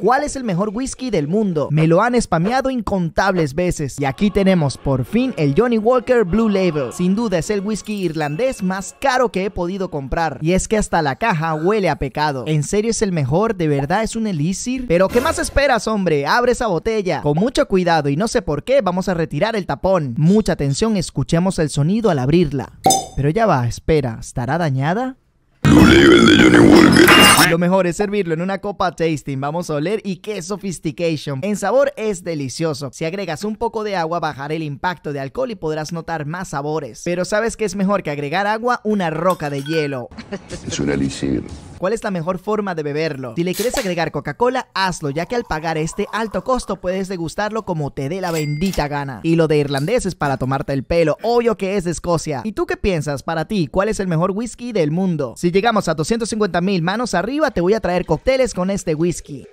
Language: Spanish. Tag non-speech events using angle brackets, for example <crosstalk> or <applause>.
¿Cuál es el mejor whisky del mundo? Me lo han spameado incontables veces. Y aquí tenemos por fin el Johnny Walker Blue Label. Sin duda es el whisky irlandés más caro que he podido comprar. Y es que hasta la caja huele a pecado. En serio es el mejor, de verdad es un elixir. Pero ¿qué más esperas, hombre? Abre esa botella. Con mucho cuidado y no sé por qué vamos a retirar el tapón. Mucha atención, escuchemos el sonido al abrirla. Pero ya va, espera, ¿estará dañada? Blue Label de Johnny Walker. <laughs> Lo mejor es servirlo en una copa tasting. Vamos a oler y qué sophistication. En sabor es delicioso. Si agregas un poco de agua, bajará el impacto de alcohol y podrás notar más sabores. Pero ¿sabes que es mejor que agregar agua? Una roca de hielo. Es un elixir. ¿Cuál es la mejor forma de beberlo? Si le quieres agregar Coca-Cola, hazlo, ya que al pagar este alto costo puedes degustarlo como te dé la bendita gana. Y lo de irlandés es para tomarte el pelo, obvio que es de Escocia. ¿Y tú qué piensas? Para ti, ¿cuál es el mejor whisky del mundo? Si llegamos a 250 mil manos arriba, te voy a traer cócteles con este whisky.